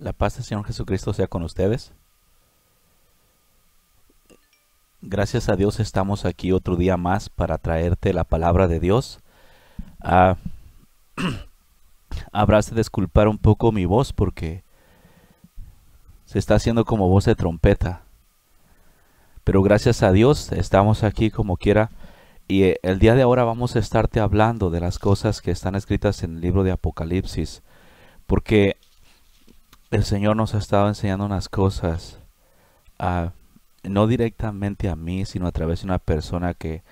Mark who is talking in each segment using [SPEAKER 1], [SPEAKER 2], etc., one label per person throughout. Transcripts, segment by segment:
[SPEAKER 1] La paz del Señor Jesucristo sea con ustedes. Gracias a Dios estamos aquí otro día más para traerte la palabra de Dios. Ah, habrás de disculpar un poco mi voz porque se está haciendo como voz de trompeta. Pero gracias a Dios estamos aquí como quiera. Y eh, el día de ahora vamos a estarte hablando de las cosas que están escritas en el libro de Apocalipsis. Porque el Señor nos ha estado enseñando unas cosas, ah, no directamente a mí, sino a través de una persona que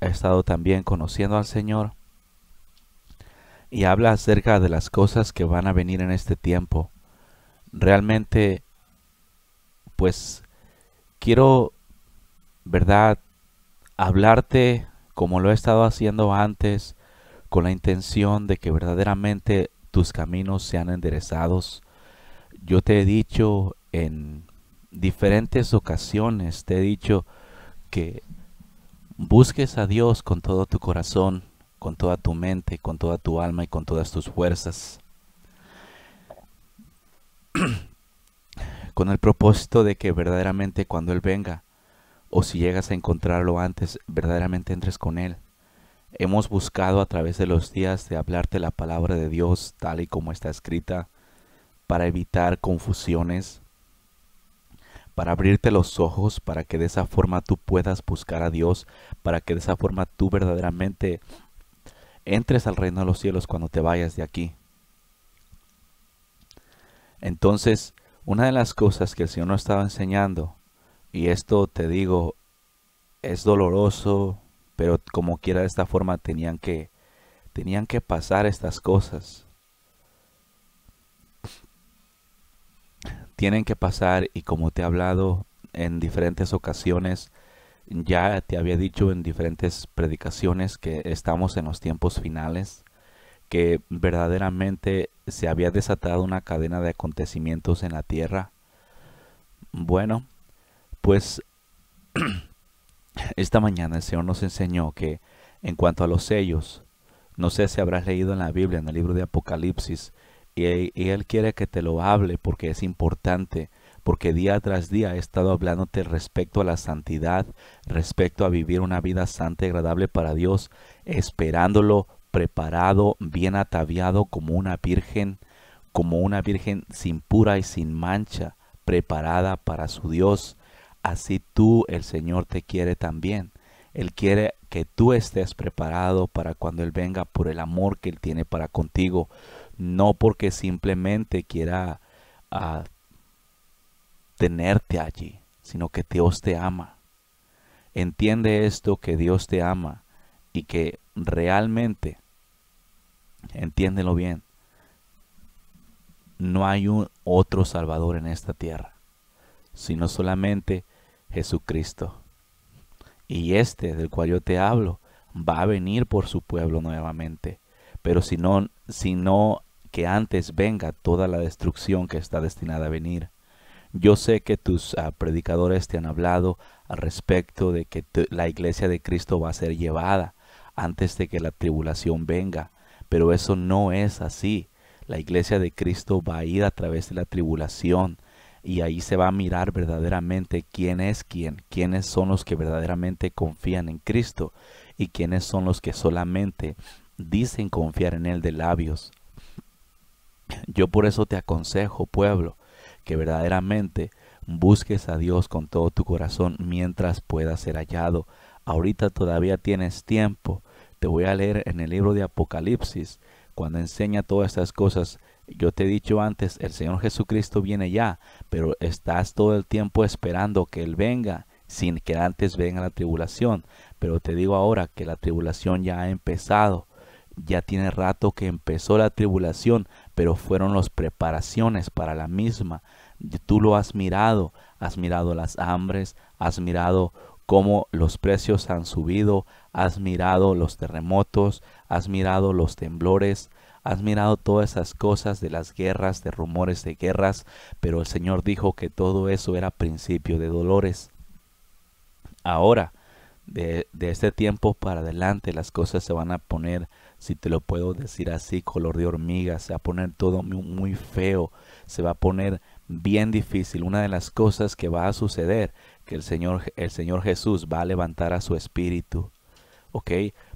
[SPEAKER 1] ha estado también conociendo al Señor. Y habla acerca de las cosas que van a venir en este tiempo. Realmente, pues, quiero, ¿verdad? Hablarte como lo he estado haciendo antes, con la intención de que verdaderamente tus caminos sean enderezados yo te he dicho en diferentes ocasiones, te he dicho que busques a Dios con todo tu corazón, con toda tu mente, con toda tu alma y con todas tus fuerzas. con el propósito de que verdaderamente cuando Él venga, o si llegas a encontrarlo antes, verdaderamente entres con Él. Hemos buscado a través de los días de hablarte la palabra de Dios tal y como está escrita para evitar confusiones, para abrirte los ojos, para que de esa forma tú puedas buscar a Dios, para que de esa forma tú verdaderamente entres al reino de los cielos cuando te vayas de aquí. Entonces, una de las cosas que el Señor nos estaba enseñando, y esto te digo, es doloroso, pero como quiera de esta forma tenían que, tenían que pasar estas cosas. tienen que pasar y como te he hablado en diferentes ocasiones, ya te había dicho en diferentes predicaciones que estamos en los tiempos finales, que verdaderamente se había desatado una cadena de acontecimientos en la tierra. Bueno, pues esta mañana el Señor nos enseñó que en cuanto a los sellos, no sé si habrás leído en la Biblia, en el libro de Apocalipsis, e-, y, Él quiere que te lo hable porque es importante porque día tras día he estado hablándote respecto a la santidad, respecto a vivir una vida santa y agradable para Dios, esperándolo, preparado, bien ataviado como una virgen, como una virgen sin pura y sin mancha, preparada para su Dios. Así tú, el Señor, te quiere también. Él quiere que tú estés preparado para cuando Él venga por el amor que Él tiene para contigo no porque simplemente quiera ah, tenerte allí, sino que Dios te ama. Entiende esto que Dios te ama y que realmente, entiéndelo bien, no hay un otro Salvador en esta tierra, sino solamente Jesucristo. Y este del cual yo te hablo va a venir por su pueblo nuevamente. Pero si no, si no que antes venga toda la destrucción que está destinada a venir. Yo sé que tus ah, predicadores te han hablado al respecto de que la iglesia de Cristo va a ser llevada antes de que la tribulación venga, pero eso no es así. La iglesia de Cristo va a ir a través de la tribulación y ahí se va a mirar verdaderamente quién es quién, quiénes son los que verdaderamente confían en Cristo y quiénes son los que solamente dicen confiar en Él de labios. Yo por eso te aconsejo, pueblo, que verdaderamente busques a Dios con todo tu corazón mientras pueda ser hallado. Ahorita todavía tienes tiempo. Te voy a leer en el libro de Apocalipsis, cuando enseña todas estas cosas. Yo te he dicho antes, el Señor Jesucristo viene ya, pero estás todo el tiempo esperando que Él venga, sin que antes venga la tribulación. Pero te digo ahora que la tribulación ya ha empezado. Ya tiene rato que empezó la tribulación, pero fueron las preparaciones para la misma. Tú lo has mirado, has mirado las hambres, has mirado cómo los precios han subido, has mirado los terremotos, has mirado los temblores, has mirado todas esas cosas de las guerras, de rumores de guerras, pero el Señor dijo que todo eso era principio de dolores. Ahora, de, de este tiempo para adelante, las cosas se van a poner si te lo puedo decir así, color de hormiga, se va a poner todo muy feo, se va a poner bien difícil. Una de las cosas que va a suceder, que el Señor, el Señor Jesús va a levantar a su espíritu. ¿Ok?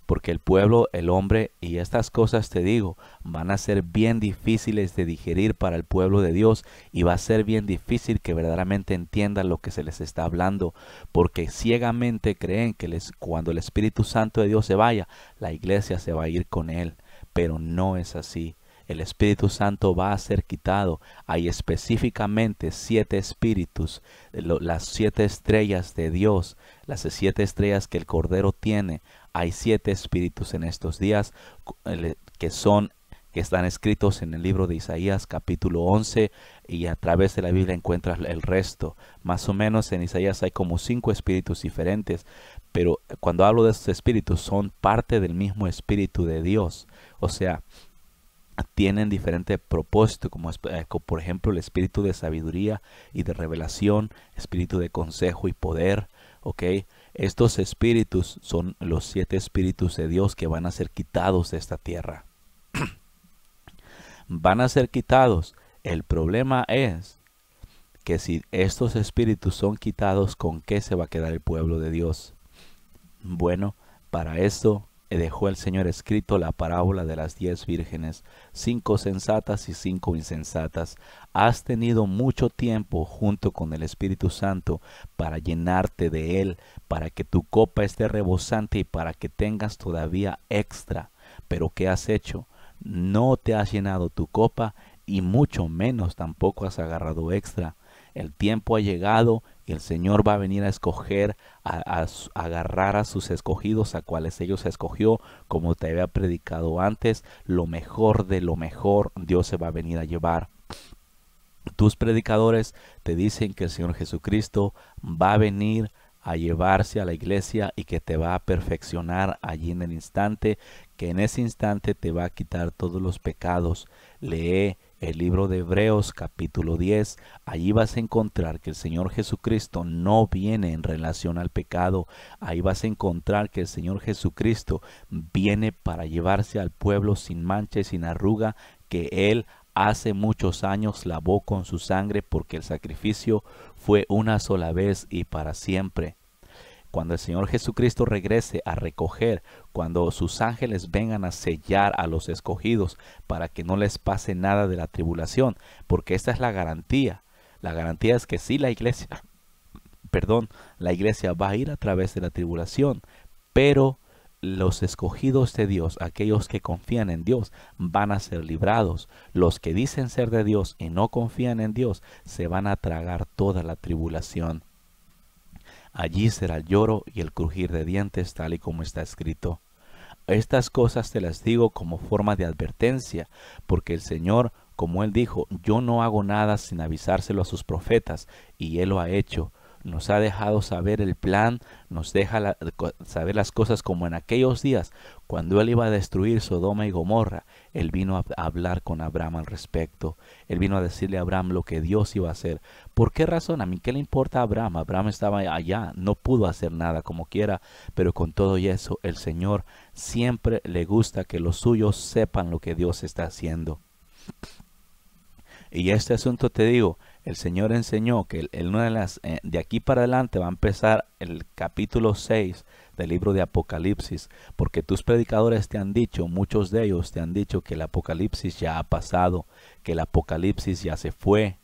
[SPEAKER 1] porque el pueblo, el hombre y estas cosas te digo, van a ser bien difíciles de digerir para el pueblo de Dios y va a ser bien difícil que verdaderamente entiendan lo que se les está hablando, porque ciegamente creen que les, cuando el Espíritu Santo de Dios se vaya, la iglesia se va a ir con él, pero no es así el Espíritu Santo va a ser quitado. Hay específicamente siete espíritus, las siete estrellas de Dios, las siete estrellas que el Cordero tiene hay siete espíritus en estos días eh, que son que están escritos en el libro de Isaías capítulo 11 y a través de la Biblia encuentras el resto. Más o menos en Isaías hay como cinco espíritus diferentes, pero cuando hablo de estos espíritus son parte del mismo espíritu de Dios. O sea, tienen diferente propósito, como, eh, como por ejemplo el espíritu de sabiduría y de revelación, espíritu de consejo y poder, ¿ok? Estos espíritus son los siete espíritus de Dios que van a ser quitados de esta tierra. van a ser quitados. El problema es que si estos espíritus son quitados, ¿con qué se va a quedar el pueblo de Dios? Bueno, para esto dejó el Señor escrito la parábola de las diez vírgenes, cinco sensatas y cinco insensatas. Has tenido mucho tiempo junto con el Espíritu Santo para llenarte de Él, para que tu copa esté rebosante y para que tengas todavía extra. Pero ¿qué has hecho? No te has llenado tu copa y mucho menos tampoco has agarrado extra. El tiempo ha llegado el Señor va a venir a escoger, a, a, agarrar a sus escogidos, a cuales ellos escogió, como te había predicado antes, lo mejor de lo mejor Dios se va a venir a llevar. Tus predicadores te dicen que el Señor Jesucristo va a venir a llevarse a la iglesia y que te va a perfeccionar allí en el instante, que en ese instante te va a quitar todos los pecados. Lee el libro de Hebreos capítulo 10, allí vas a encontrar que el Señor Jesucristo no viene en relación al pecado, ahí vas a encontrar que el Señor Jesucristo viene para llevarse al pueblo sin mancha y sin arruga que Él hace muchos años lavó con su sangre porque el sacrificio fue una sola vez y para siempre. Cuando el Señor Jesucristo regrese a recoger, cuando sus ángeles vengan a sellar a los escogidos para que no les pase nada de la tribulación, porque esta es la garantía. La garantía es que sí, la iglesia, perdón, la iglesia va a ir a través de la tribulación, pero los escogidos de Dios, aquellos que confían en Dios, van a ser librados. Los que dicen ser de Dios y no confían en Dios, se van a tragar toda la tribulación. Allí será el lloro y el crujir de dientes tal y como está escrito. Estas cosas te las digo como forma de advertencia, porque el Señor, como él dijo, yo no hago nada sin avisárselo a sus profetas, y él lo ha hecho nos ha dejado saber el plan, nos deja saber las cosas como en aquellos días, cuando él iba a destruir Sodoma y Gomorra, él vino a hablar con Abraham al respecto. Él vino a decirle a Abraham lo que Dios iba a hacer. ¿Por qué razón? A mí, ¿qué le importa a Abraham? Abraham estaba allá, no pudo hacer nada como quiera, pero con todo y eso, el Señor siempre le gusta que los suyos sepan lo que Dios está haciendo. Y este asunto te digo, el Señor enseñó que el, de, las, eh, de aquí para adelante va a empezar el capítulo 6 del libro de Apocalipsis, porque tus predicadores te han dicho, muchos de ellos te han dicho que el Apocalipsis ya ha pasado, que el Apocalipsis ya se fue,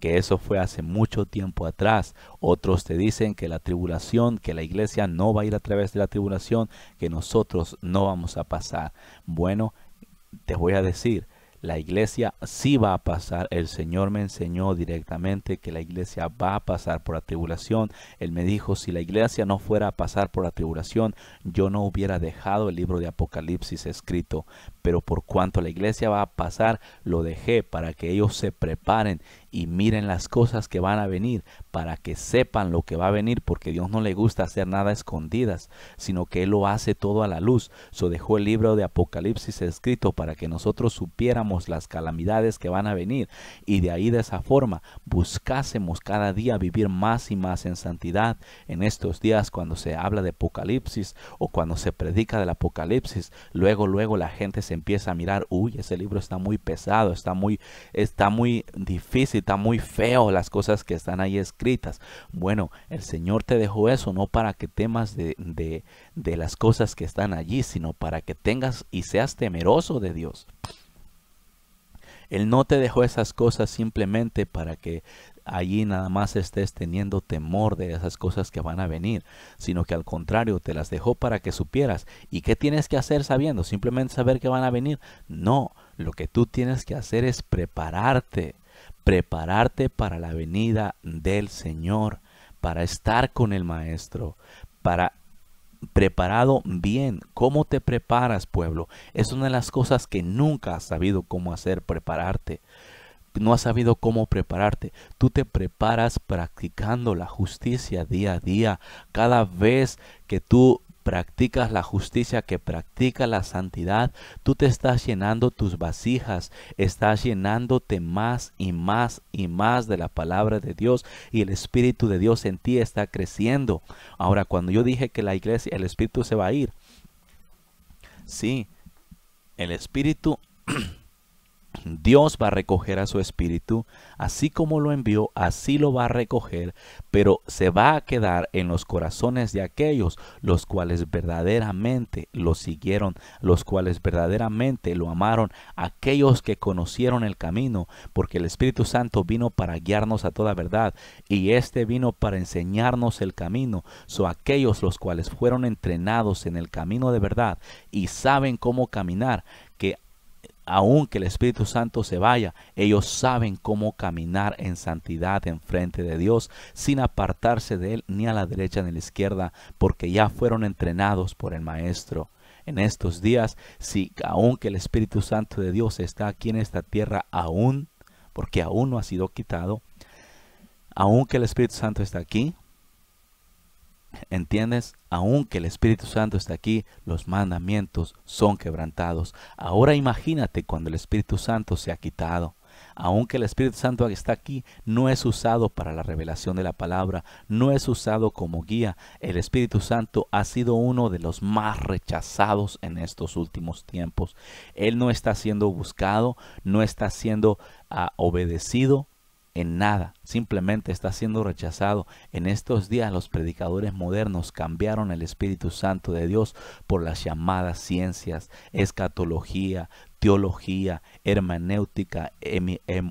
[SPEAKER 1] que eso fue hace mucho tiempo atrás. Otros te dicen que la tribulación, que la iglesia no va a ir a través de la tribulación, que nosotros no vamos a pasar. Bueno, te voy a decir, la iglesia sí va a pasar. El Señor me enseñó directamente que la iglesia va a pasar por la tribulación. Él me dijo, si la iglesia no fuera a pasar por la tribulación, yo no hubiera dejado el libro de Apocalipsis escrito. Pero por cuanto la iglesia va a pasar, lo dejé para que ellos se preparen y miren las cosas que van a venir para que sepan lo que va a venir porque Dios no le gusta hacer nada a escondidas, sino que Él lo hace todo a la luz. So dejó el libro de Apocalipsis escrito para que nosotros supiéramos las calamidades que van a venir y de ahí de esa forma buscásemos cada día vivir más y más en santidad. En estos días cuando se habla de Apocalipsis o cuando se predica del Apocalipsis, luego luego la gente se empieza a mirar, uy, ese libro está muy pesado, está muy está muy difícil está muy feo las cosas que están ahí escritas. Bueno, el Señor te dejó eso no para que temas de, de, de las cosas que están allí, sino para que tengas y seas temeroso de Dios. Él no te dejó esas cosas simplemente para que allí nada más estés teniendo temor de esas cosas que van a venir, sino que al contrario te las dejó para que supieras. ¿Y qué tienes que hacer sabiendo? ¿Simplemente saber que van a venir? No, lo que tú tienes que hacer es prepararte prepararte para la venida del Señor, para estar con el Maestro, para preparado bien. ¿Cómo te preparas, pueblo? Es una de las cosas que nunca has sabido cómo hacer, prepararte. No has sabido cómo prepararte. Tú te preparas practicando la justicia día a día. Cada vez que tú practicas la justicia, que practica la santidad, tú te estás llenando tus vasijas, estás llenándote más y más y más de la palabra de Dios y el Espíritu de Dios en ti está creciendo. Ahora, cuando yo dije que la iglesia, el Espíritu se va a ir, sí, el Espíritu Dios va a recoger a su espíritu, así como lo envió, así lo va a recoger, pero se va a quedar en los corazones de aquellos los cuales verdaderamente lo siguieron, los cuales verdaderamente lo amaron, aquellos que conocieron el camino, porque el Espíritu Santo vino para guiarnos a toda verdad y este vino para enseñarnos el camino, son aquellos los cuales fueron entrenados en el camino de verdad y saben cómo caminar aunque el Espíritu Santo se vaya, ellos saben cómo caminar en santidad en frente de Dios, sin apartarse de Él ni a la derecha ni a la izquierda, porque ya fueron entrenados por el Maestro. En estos días, si aunque el Espíritu Santo de Dios está aquí en esta tierra aún, porque aún no ha sido quitado, aunque el Espíritu Santo está aquí, ¿Entiendes? Aunque el Espíritu Santo está aquí, los mandamientos son quebrantados. Ahora imagínate cuando el Espíritu Santo se ha quitado. Aunque el Espíritu Santo está aquí, no es usado para la revelación de la palabra, no es usado como guía. El Espíritu Santo ha sido uno de los más rechazados en estos últimos tiempos. Él no está siendo buscado, no está siendo ah, obedecido, en nada, simplemente está siendo rechazado. En estos días los predicadores modernos cambiaron el Espíritu Santo de Dios por las llamadas ciencias, escatología, teología, hermenéutica,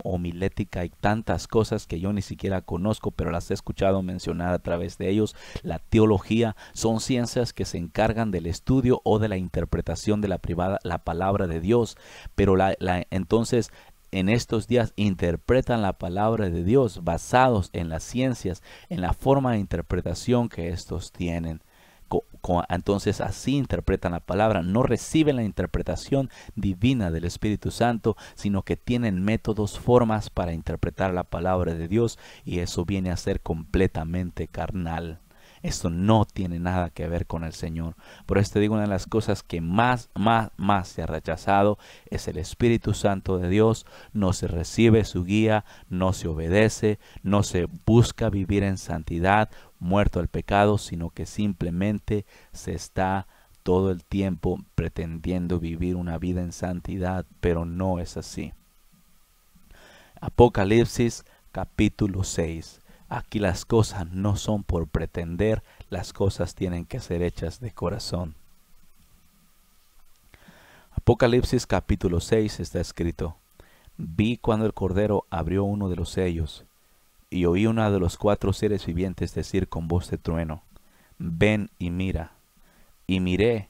[SPEAKER 1] homilética y tantas cosas que yo ni siquiera conozco, pero las he escuchado mencionar a través de ellos. La teología son ciencias que se encargan del estudio o de la interpretación de la, privada, la palabra de Dios, pero la, entonces en estos días interpretan la palabra de Dios basados en las ciencias, en la forma de interpretación que estos tienen. Entonces así interpretan la palabra, no reciben la interpretación divina del Espíritu Santo, sino que tienen métodos, formas para interpretar la palabra de Dios y eso viene a ser completamente carnal. Esto no tiene nada que ver con el Señor. Por eso digo, una de las cosas que más, más, más se ha rechazado es el Espíritu Santo de Dios. No se recibe su guía, no se obedece, no se busca vivir en santidad, muerto al pecado, sino que simplemente se está todo el tiempo pretendiendo vivir una vida en santidad, pero no es así. Apocalipsis capítulo 6 Aquí las cosas no son por pretender, las cosas tienen que ser hechas de corazón. Apocalipsis capítulo 6 está escrito, Vi cuando el Cordero abrió uno de los sellos, y oí una de los cuatro seres vivientes decir con voz de trueno, Ven y mira. Y miré,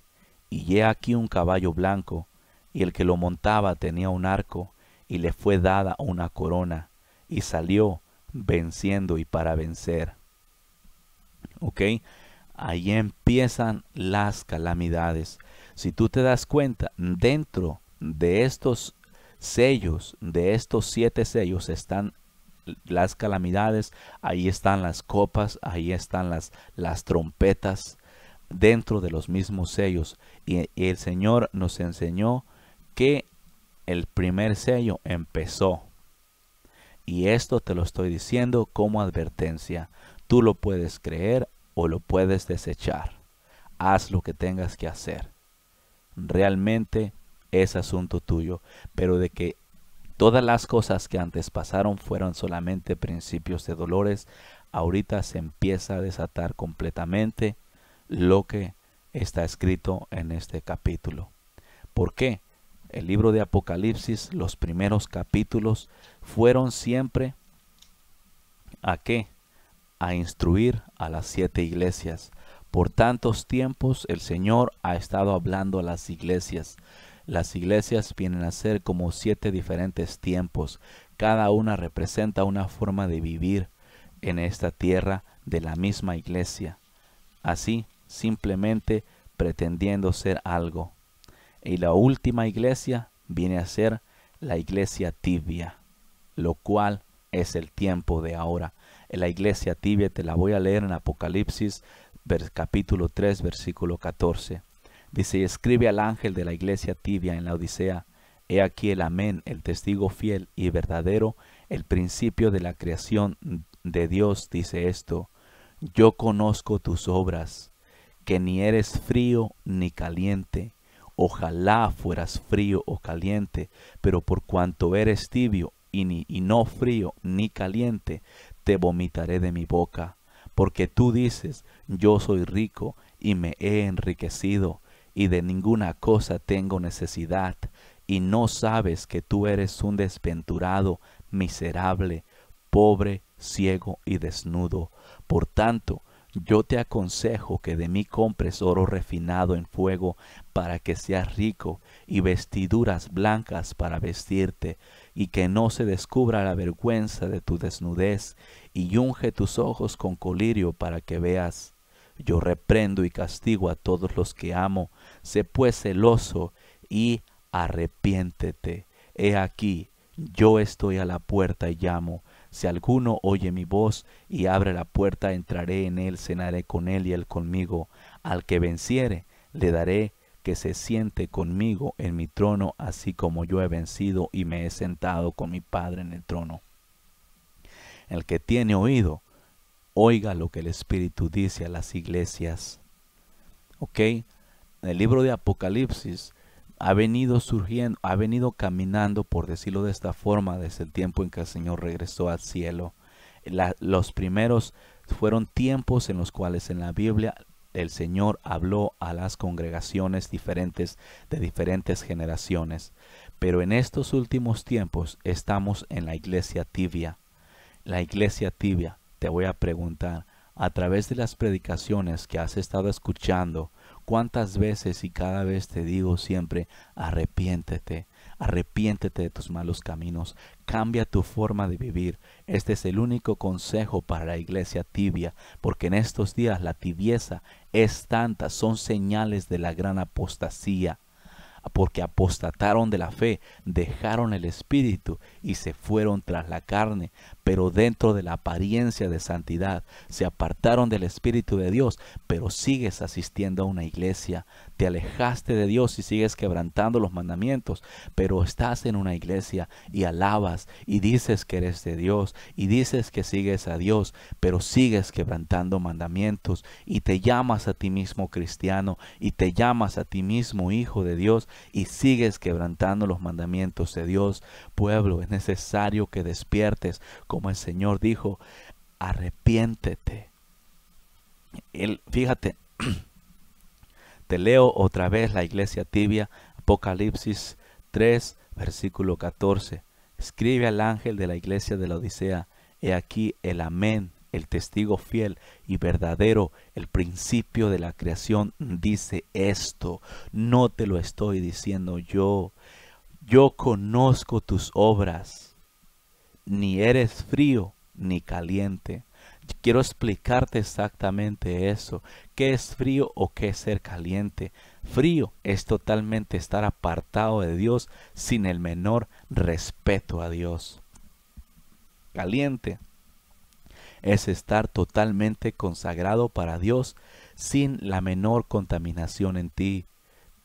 [SPEAKER 1] y he aquí un caballo blanco, y el que lo montaba tenía un arco, y le fue dada una corona, y salió, venciendo y para vencer. ¿Ok? Ahí empiezan las calamidades. Si tú te das cuenta, dentro de estos sellos, de estos siete sellos están las calamidades, ahí están las copas, ahí están las, las trompetas, dentro de los mismos sellos. Y, y el Señor nos enseñó que el primer sello empezó y esto te lo estoy diciendo como advertencia. Tú lo puedes creer o lo puedes desechar. Haz lo que tengas que hacer. Realmente es asunto tuyo, pero de que todas las cosas que antes pasaron fueron solamente principios de dolores, ahorita se empieza a desatar completamente lo que está escrito en este capítulo. ¿Por qué? El libro de Apocalipsis, los primeros capítulos, fueron siempre a qué? A instruir a las siete iglesias. Por tantos tiempos el Señor ha estado hablando a las iglesias. Las iglesias vienen a ser como siete diferentes tiempos. Cada una representa una forma de vivir en esta tierra de la misma iglesia. Así, simplemente pretendiendo ser algo. Y la última iglesia viene a ser la iglesia tibia, lo cual es el tiempo de ahora. En la iglesia tibia te la voy a leer en Apocalipsis capítulo 3 versículo 14. Dice, y escribe al ángel de la iglesia tibia en la Odisea, he aquí el amén, el testigo fiel y verdadero, el principio de la creación de Dios dice esto, yo conozco tus obras, que ni eres frío ni caliente. Ojalá fueras frío o caliente, pero por cuanto eres tibio y, ni, no frío ni caliente, te vomitaré de mi boca. Porque tú dices, yo soy rico y me he enriquecido, y de ninguna cosa tengo necesidad, y no sabes que tú eres un desventurado, miserable, pobre, ciego y desnudo. Por tanto, yo te aconsejo que de mí compres oro refinado en fuego para que seas rico y vestiduras blancas para vestirte y que no se descubra la vergüenza de tu desnudez y unge tus ojos con colirio para que veas. Yo reprendo y castigo a todos los que amo. Sé pues celoso y arrepiéntete. He aquí, yo estoy a la puerta y llamo. Si alguno oye mi voz y abre la puerta, entraré en él, cenaré con él y él conmigo. Al que venciere, le daré que se siente conmigo en mi trono, así como yo he vencido y me he sentado con mi Padre en el trono. El que tiene oído, oiga lo que el Espíritu dice a las iglesias. ¿Ok? El libro de Apocalipsis ha venido surgiendo, ha venido caminando, por decirlo de esta forma, desde el tiempo en que el Señor regresó al cielo. los primeros fueron tiempos en los cuales en la Biblia el Señor habló a las congregaciones diferentes de diferentes generaciones. Pero en estos últimos tiempos estamos en la iglesia tibia. La iglesia tibia, te voy a preguntar, a través de las predicaciones que has estado escuchando, ¿Cuántas veces y cada vez te digo siempre, arrepiéntete, arrepiéntete de tus malos caminos, cambia tu forma de vivir? Este es el único consejo para la iglesia tibia, porque en estos días la tibieza es tanta, son señales de la gran apostasía porque apostataron de la fe, dejaron el espíritu y se fueron tras la carne, pero dentro de la apariencia de santidad, se apartaron del espíritu de Dios, pero sigues asistiendo a una iglesia, te alejaste de Dios y sigues quebrantando los mandamientos, pero estás en una iglesia y alabas y dices que eres de Dios y dices que sigues a Dios, pero sigues quebrantando mandamientos y te llamas a ti mismo cristiano y te llamas a ti mismo hijo de Dios y sigues quebrantando los mandamientos de Dios. Pueblo, es necesario que despiertes, como el Señor dijo, arrepiéntete. Él, fíjate, Te leo otra vez la iglesia tibia, Apocalipsis 3, versículo 14. Escribe al ángel de la iglesia de la Odisea, he aquí el amén, el testigo fiel y verdadero, el principio de la creación, dice esto. No te lo estoy diciendo yo. Yo conozco tus obras. Ni eres frío ni caliente. Quiero explicarte exactamente eso. ¿Qué es frío o qué es ser caliente? Frío es totalmente estar apartado de Dios sin el menor respeto a Dios. Caliente es estar totalmente consagrado para Dios sin la menor contaminación en ti.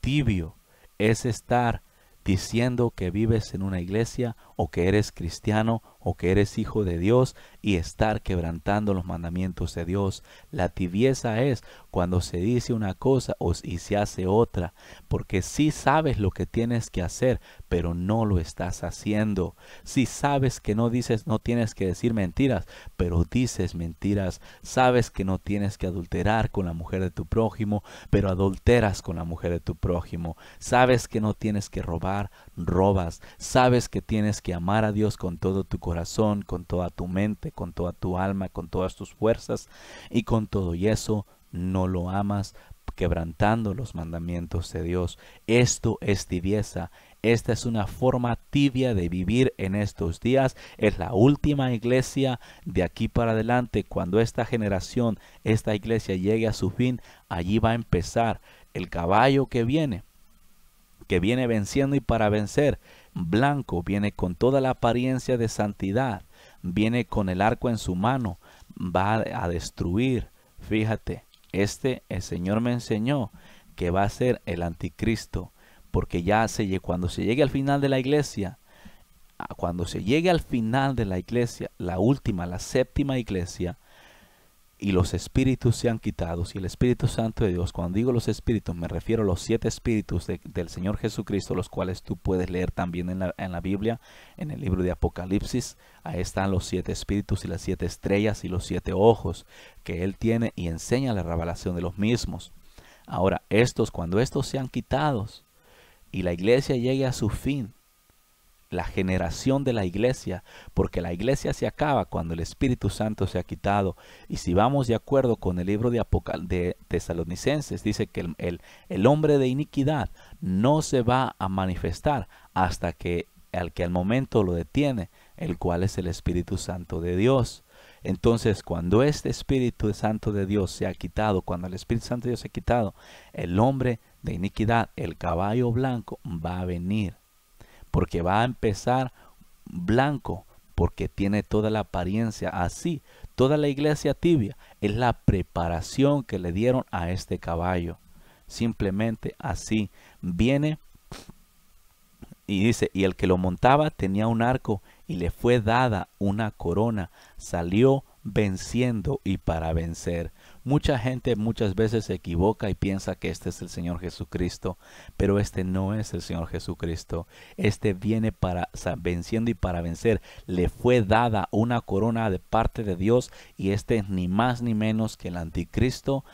[SPEAKER 1] Tibio es estar diciendo que vives en una iglesia o que eres cristiano o que eres hijo de Dios y estar quebrantando los mandamientos de Dios. La tibieza es cuando se dice una cosa y se hace otra, porque si sabes lo que tienes que hacer, pero no lo estás haciendo. Si sabes que no dices, no tienes que decir mentiras, pero dices mentiras. Sabes que no tienes que adulterar con la mujer de tu prójimo, pero adulteras con la mujer de tu prójimo. Sabes que no tienes que robar, robas. Sabes que tienes que que amar a Dios con todo tu corazón, con toda tu mente, con toda tu alma, con todas tus fuerzas y con todo y eso no lo amas quebrantando los mandamientos de Dios. Esto es tibieza. Esta es una forma tibia de vivir en estos días. Es la última iglesia de aquí para adelante. Cuando esta generación, esta iglesia llegue a su fin, allí va a empezar el caballo que viene, que viene venciendo y para vencer blanco, viene con toda la apariencia de santidad, viene con el arco en su mano, va a destruir. Fíjate, este el Señor me enseñó que va a ser el anticristo, porque ya se, cuando se llegue al final de la iglesia, cuando se llegue al final de la iglesia, la última, la séptima iglesia, y los espíritus sean quitados. Y el Espíritu Santo de Dios, cuando digo los espíritus, me refiero a los siete espíritus del Señor Jesucristo, los cuales tú puedes leer también en la, en la Biblia, en el libro de Apocalipsis. Ahí están los siete espíritus y las siete estrellas y los siete ojos que Él tiene y enseña la revelación de los mismos. Ahora, estos, cuando estos sean quitados y la iglesia llegue a su fin, la generación de la iglesia, porque la iglesia se acaba cuando el Espíritu Santo se ha quitado. Y si vamos de acuerdo con el libro de, Apocal de Tesalonicenses, dice que el, el, hombre de iniquidad no se va a manifestar hasta que al que al momento lo detiene, el cual es el Espíritu Santo de Dios. Entonces, cuando este Espíritu Santo de Dios se ha quitado, cuando el Espíritu Santo de Dios se ha quitado, el hombre de iniquidad, el caballo blanco, va a venir porque va a empezar blanco, porque tiene toda la apariencia así. Toda la iglesia tibia es la preparación que le dieron a este caballo. Simplemente así. Viene y dice, y el que lo montaba tenía un arco y le fue dada una corona. Salió venciendo y para vencer. Mucha gente muchas veces se equivoca y piensa que este es el Señor Jesucristo, pero este no es el Señor Jesucristo. Este viene para venciendo y para vencer. Le fue dada una corona de parte de Dios y este es ni más ni menos que el anticristo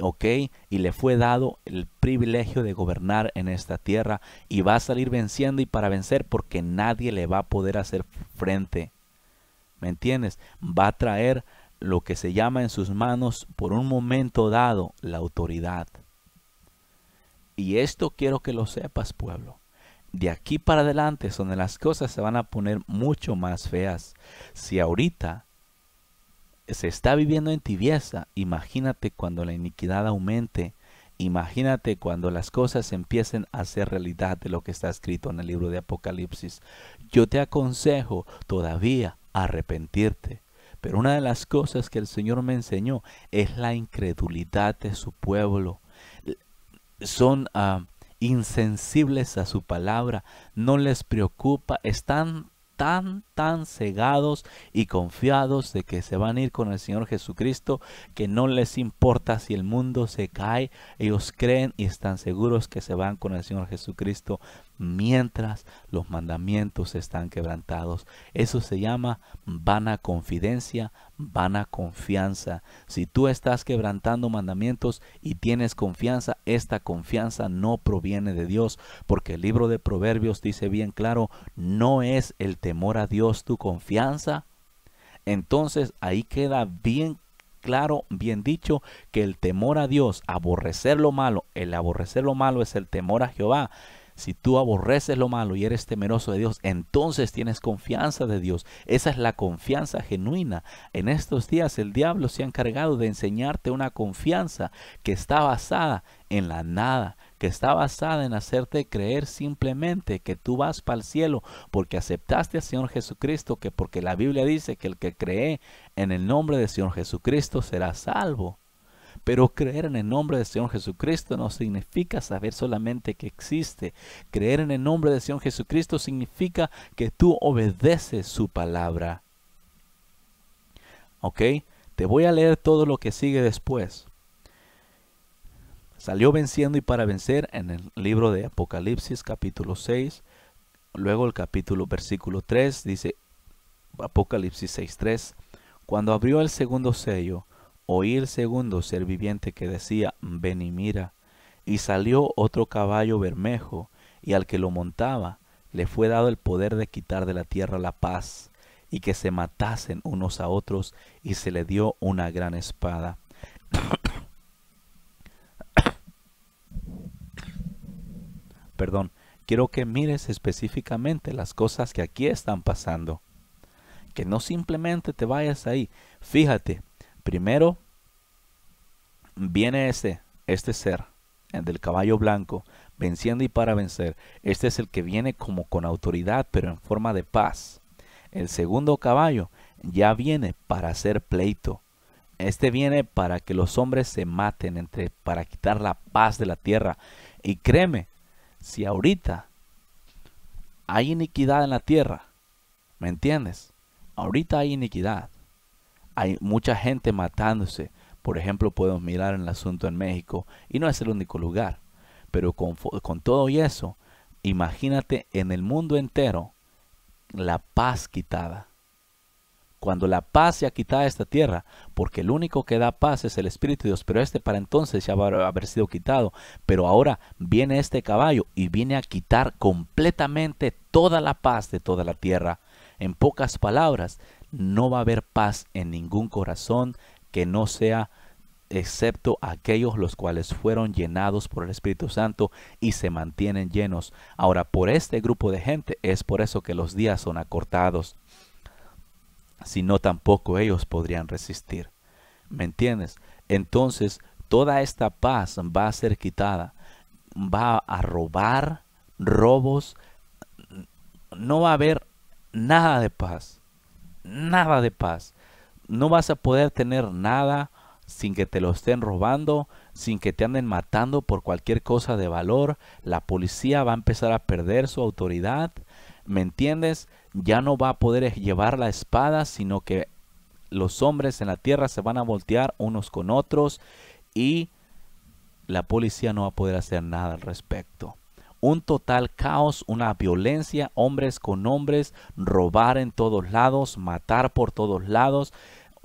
[SPEAKER 1] ok, y le fue dado el privilegio de gobernar en esta tierra y va a salir venciendo y para vencer porque nadie le va a poder hacer frente. ¿Me entiendes? Va a traer lo que se llama en sus manos por un momento dado la autoridad. Y esto quiero que lo sepas, pueblo. De aquí para adelante es donde las cosas se van a poner mucho más feas. Si ahorita se está viviendo en tibieza, imagínate cuando la iniquidad aumente, imagínate cuando las cosas empiecen a ser realidad de lo que está escrito en el libro de Apocalipsis. Yo te aconsejo todavía arrepentirte pero una de las cosas que el Señor me enseñó es la incredulidad de su pueblo. Son ah, insensibles a su palabra, no les preocupa, están tan, tan cegados y confiados de que se van a ir con el Señor Jesucristo, que no les importa si el mundo se cae, ellos creen y están seguros que se van con el Señor Jesucristo mientras los mandamientos están quebrantados. Eso se llama vana confidencia, vana confianza. Si tú estás quebrantando mandamientos y tienes confianza, esta confianza no proviene de Dios, porque el libro de Proverbios dice bien claro, no es el temor a Dios tu confianza. Entonces ahí queda bien claro, bien dicho, que el temor a Dios, aborrecer lo malo, el aborrecer lo malo es el temor a Jehová. Si tú aborreces lo malo y eres temeroso de Dios, entonces tienes confianza de Dios. Esa es la confianza genuina. En estos días el diablo se ha encargado de enseñarte una confianza que está basada en la nada, que está basada en hacerte creer simplemente que tú vas para el cielo porque aceptaste al Señor Jesucristo, que porque la Biblia dice que el que cree en el nombre del Señor Jesucristo será salvo. Pero creer en el nombre del Señor Jesucristo no significa saber solamente que existe. Creer en el nombre del Señor Jesucristo significa que tú obedeces su palabra. ¿Ok? Te voy a leer todo lo que sigue después. Salió venciendo y para vencer en el libro de Apocalipsis capítulo 6. Luego el capítulo versículo 3 dice Apocalipsis 6.3. Cuando abrió el segundo sello, Oí el segundo ser viviente que decía, ven y mira. Y salió otro caballo bermejo, y al que lo montaba le fue dado el poder de quitar de la tierra la paz, y que se matasen unos a otros, y se le dio una gran espada. Perdón, quiero que mires específicamente las cosas que aquí están pasando. Que no simplemente te vayas ahí. Fíjate, Primero viene este, este ser, el del caballo blanco, venciendo y para vencer. Este es el que viene como con autoridad, pero en forma de paz. El segundo caballo ya viene para hacer pleito. Este viene para que los hombres se maten, entre, para quitar la paz de la tierra. Y créeme, si ahorita hay iniquidad en la tierra, ¿me entiendes? Ahorita hay iniquidad hay mucha gente matándose. Por ejemplo, podemos mirar el asunto en México y no es el único lugar. Pero con, con todo y eso, imagínate en el mundo entero la paz quitada. Cuando la paz se ha de esta tierra, porque el único que da paz es el Espíritu de Dios, pero este para entonces ya va a haber sido quitado. Pero ahora viene este caballo y viene a quitar completamente toda la paz de toda la tierra. En pocas palabras, no va a haber paz en ningún corazón que no sea excepto aquellos los cuales fueron llenados por el Espíritu Santo y se mantienen llenos. Ahora, por este grupo de gente es por eso que los días son acortados. Si no, tampoco ellos podrían resistir. ¿Me entiendes? Entonces, toda esta paz va a ser quitada. Va a robar, robos. No va a haber nada de paz nada de paz. No vas a poder tener nada sin que te lo estén robando, sin que te anden matando por cualquier cosa de valor. La policía va a empezar a perder su autoridad. ¿Me entiendes? Ya no va a poder llevar la espada, sino que los hombres en la tierra se van a voltear unos con otros y la policía no va a poder hacer nada al respecto un total caos, una violencia, hombres con hombres, robar en todos lados, matar por todos lados.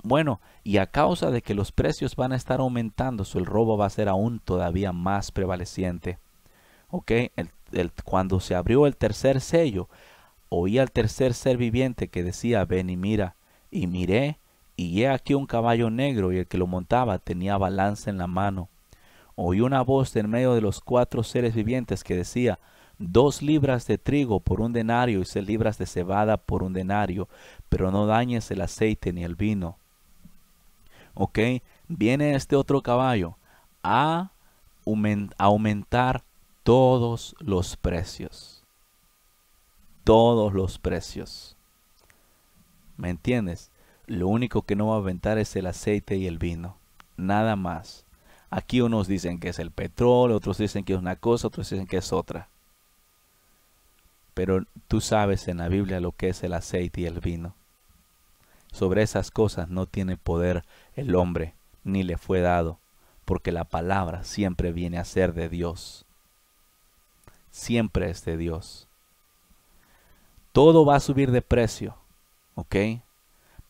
[SPEAKER 1] Bueno, y a causa de que los precios van a estar aumentando, el robo va a ser aún todavía más prevaleciente. Ok, cuando se abrió el tercer sello, oí al tercer ser viviente que decía, ven y mira, y miré, y he aquí un caballo negro, y el que lo montaba tenía balanza en la mano, oí una voz en medio de los cuatro seres vivientes que decía, dos libras de trigo por un denario y seis libras de cebada por un denario, pero no dañes el aceite ni el vino. Ok, viene este otro caballo a aumentar todos los precios. Todos los precios. ¿Me entiendes? Lo único que no va a aumentar es el aceite y el vino. Nada más. Aquí unos dicen que es el petróleo, otros dicen que es una cosa, otros dicen que es otra. Pero tú sabes en la Biblia lo que es el aceite y el vino. Sobre esas cosas no tiene poder el hombre, ni le fue dado, porque la palabra siempre viene a ser de Dios. Siempre es de Dios. Todo va a subir de precio, ¿ok?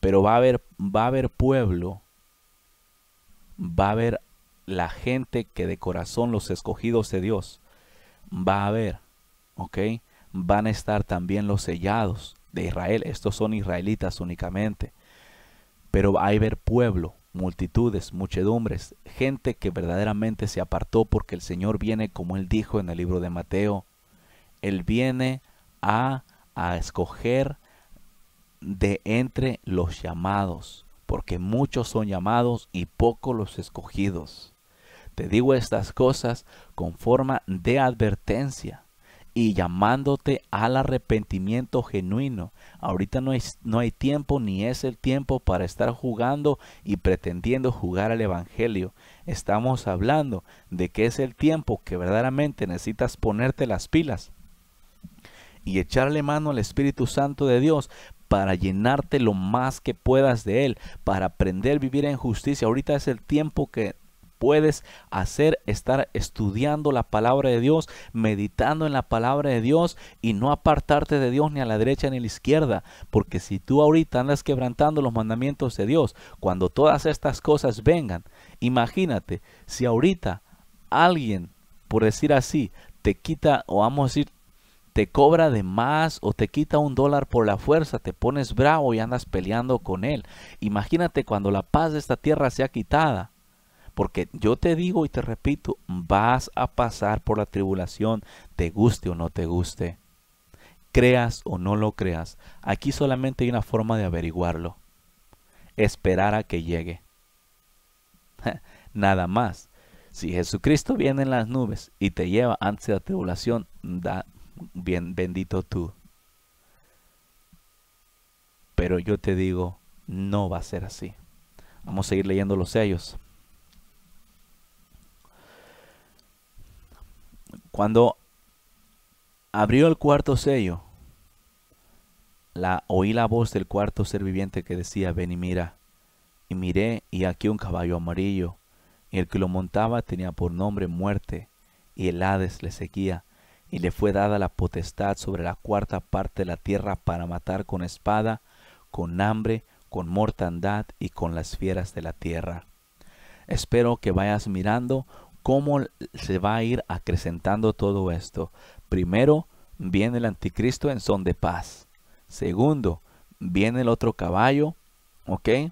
[SPEAKER 1] Pero va a haber, va a haber pueblo, va a haber la gente que de corazón, los escogidos de Dios, va a ver, ¿ok? Van a estar también los sellados de Israel. Estos son israelitas únicamente. Pero va a ver pueblo, multitudes, muchedumbres, gente que verdaderamente se apartó porque el Señor viene, como él dijo en el libro de Mateo, él viene a, a escoger de entre los llamados, porque muchos son llamados y pocos los escogidos. Te digo estas cosas con forma de advertencia y llamándote al arrepentimiento genuino. Ahorita no, es, no hay tiempo ni es el tiempo para estar jugando y pretendiendo jugar al Evangelio. Estamos hablando de que es el tiempo que verdaderamente necesitas ponerte las pilas y echarle mano al Espíritu Santo de Dios para llenarte lo más que puedas de Él, para aprender a vivir en justicia. Ahorita es el tiempo que puedes hacer, estar estudiando la palabra de Dios, meditando en la palabra de Dios y no apartarte de Dios ni a la derecha ni a la izquierda. Porque si tú ahorita andas quebrantando los mandamientos de Dios, cuando todas estas cosas vengan, imagínate si ahorita alguien, por decir así, te quita o vamos a decir, te cobra de más o te quita un dólar por la fuerza, te pones bravo y andas peleando con él. Imagínate cuando la paz de esta tierra sea quitada porque yo te digo y te repito, vas a pasar por la tribulación, te guste o no te guste. Creas o no lo creas, aquí solamente hay una forma de averiguarlo. Esperar a que llegue. Nada más. Si Jesucristo viene en las nubes y te lleva antes de la tribulación, da, bien, bendito tú. Pero yo te digo, no va a ser así. Vamos a seguir leyendo los sellos. Cuando abrió el cuarto sello, la, oí la voz del cuarto ser viviente que decía, ven y mira. Y miré, y aquí un caballo amarillo, y el que lo montaba tenía por nombre muerte, y el Hades le seguía, y le fue dada la potestad sobre la cuarta parte de la tierra para matar con espada, con hambre, con mortandad y con las fieras de la tierra. Espero que vayas mirando cómo se va a ir acrecentando todo esto. Primero, viene el anticristo en son de paz. Segundo, viene el otro caballo, ¿ok?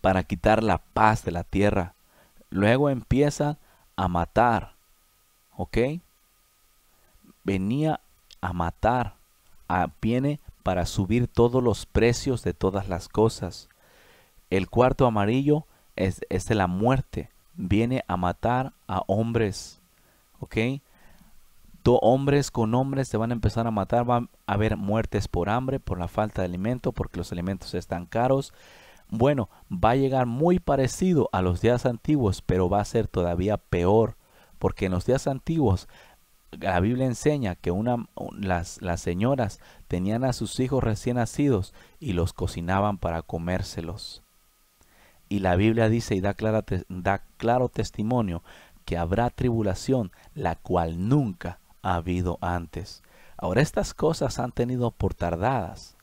[SPEAKER 1] Para quitar la paz de la tierra. Luego empieza a matar, ¿ok? Venía a matar, a, viene para subir todos los precios de todas las cosas. El cuarto amarillo es, es de la muerte viene a matar a hombres. ¿Ok? Dos hombres con hombres se van a empezar a matar. va a haber muertes por hambre, por la falta de alimento, porque los alimentos están caros. Bueno, va a llegar muy parecido a los días antiguos, pero va a ser todavía peor. Porque en los días antiguos la Biblia enseña que una, las, señoras tenían a sus hijos recién nacidos y los cocinaban para comérselos. Y la Biblia dice y da, claro testimonio que habrá tribulación, la cual nunca ha habido antes. Ahora estas cosas han tenido por tardadas.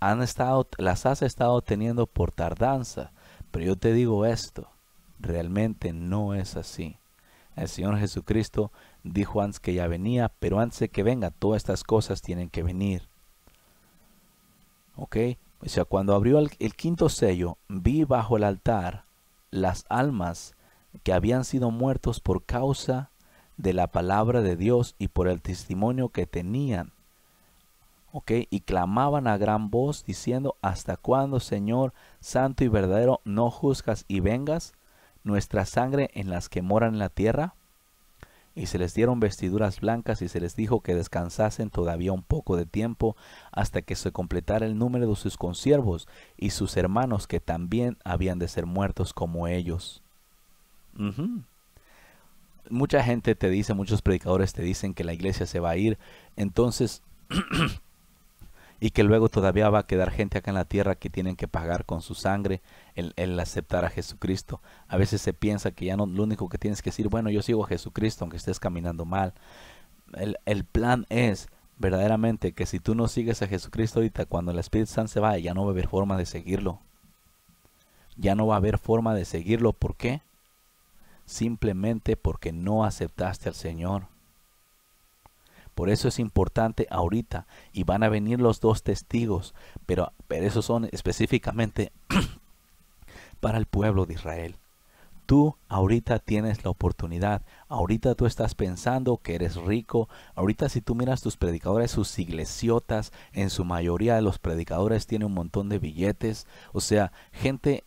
[SPEAKER 1] Han estado, las has estado teniendo por tardanza. Pero yo te digo esto, realmente no es así. El Señor Jesucristo dijo antes que ya venía, pero antes de que venga, todas estas cosas tienen que venir. ¿Ok? sea, cuando abrió el, quinto sello, vi bajo el altar las almas que habían sido muertos por causa de la palabra de Dios y por el testimonio que tenían. ¿Ok? Y clamaban a gran voz diciendo, ¿hasta cuándo, Señor, santo y verdadero, no juzgas y vengas nuestra sangre en las que moran en la tierra? Y se les dieron vestiduras blancas y se les dijo que descansasen todavía un poco de tiempo hasta que se completara el número de sus consiervos y sus hermanos que también habían de ser muertos como ellos. Mucha gente te dice, muchos predicadores te dicen que la iglesia se va a ir, entonces, y que luego todavía va a quedar gente acá en la tierra que tienen que pagar con su sangre el, aceptar a Jesucristo. A veces se piensa que ya no, lo único que tienes que decir, bueno, yo sigo a Jesucristo aunque estés caminando mal. El, plan es verdaderamente que si tú no sigues a Jesucristo ahorita, cuando el Espíritu Santo se va, ya no va a haber forma de seguirlo. Ya no va a haber forma de seguirlo. ¿Por qué? Simplemente porque no aceptaste al Señor. Por eso es importante ahorita y van a venir los dos testigos, pero, pero esos son específicamente para el pueblo de Israel. Tú ahorita tienes la oportunidad, ahorita tú estás pensando que eres rico, ahorita si tú miras tus predicadores, sus iglesiotas, en su mayoría de los predicadores tienen un montón de billetes, o sea, gente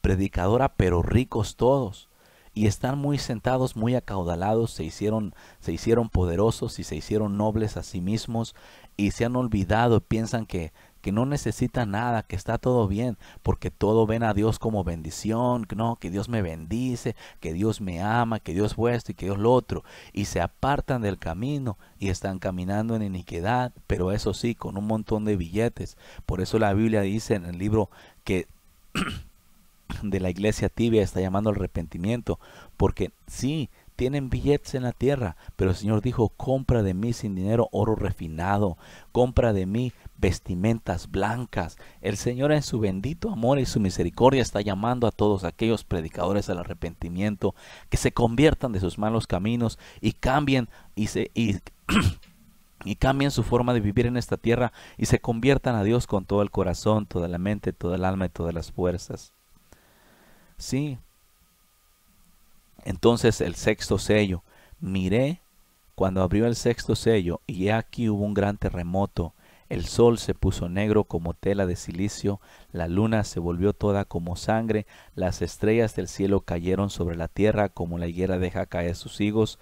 [SPEAKER 1] predicadora pero ricos todos y están muy sentados, muy acaudalados, se hicieron, se hicieron poderosos y se hicieron nobles a sí mismos y se han olvidado, piensan que que no necesita nada, que está todo bien, porque todo ven a Dios como bendición, no, que Dios me bendice, que Dios me ama, que Dios esto y que Dios lo otro, y se apartan del camino y están caminando en iniquidad, pero eso sí, con un montón de billetes. Por eso la Biblia dice en el libro que de la iglesia tibia está llamando al arrepentimiento, porque sí, tienen billetes en la tierra, pero el Señor dijo, compra de mí sin dinero oro refinado, compra de mí vestimentas blancas. El Señor en su bendito amor y su misericordia está llamando a todos aquellos predicadores al arrepentimiento, que se conviertan de sus malos caminos y cambien y se... Y, y cambien su forma de vivir en esta tierra y se conviertan a Dios con todo el corazón, toda la mente, toda el alma y todas las fuerzas. Sí. Entonces el sexto sello. Miré cuando abrió el sexto sello y aquí hubo un gran terremoto el sol se puso negro como tela de silicio, la luna se volvió toda como sangre, las estrellas del cielo cayeron sobre la tierra como la higuera deja caer sus higos